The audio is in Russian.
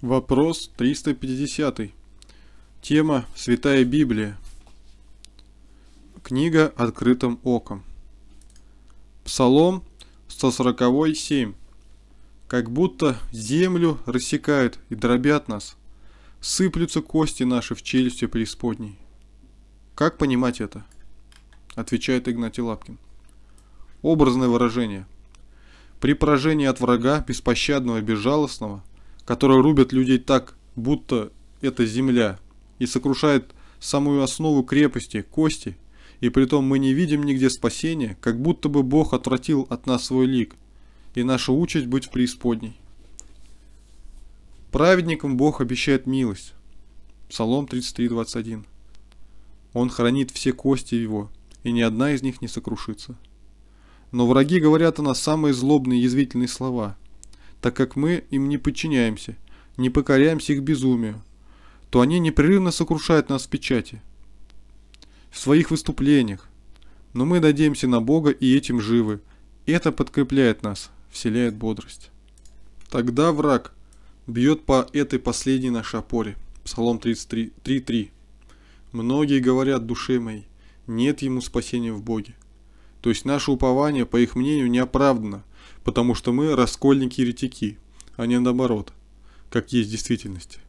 Вопрос 350. Тема «Святая Библия». Книга «Открытым оком». Псалом 140, 7. «Как будто землю рассекают и дробят нас, сыплются кости наши в челюсти преисподней». Как понимать это? Отвечает Игнатий Лапкин. Образное выражение. При поражении от врага, беспощадного и безжалостного – которая рубит людей так, будто это земля, и сокрушает самую основу крепости, кости, и притом мы не видим нигде спасения, как будто бы Бог отвратил от нас свой лик, и наша участь быть в преисподней. Праведникам Бог обещает милость. Псалом 33:21. Он хранит все кости его, и ни одна из них не сокрушится. Но враги говорят о нас самые злобные и язвительные слова, так как мы им не подчиняемся, не покоряемся их безумию, то они непрерывно сокрушают нас в печати, в своих выступлениях. Но мы надеемся на Бога и этим живы. Это подкрепляет нас, вселяет бодрость. Тогда враг бьет по этой последней нашей опоре. Псалом 33.3.3. Многие говорят душе моей, нет ему спасения в Боге. То есть наше упование, по их мнению, неоправданно потому что мы раскольники-еретики, а не наоборот, как есть в действительности.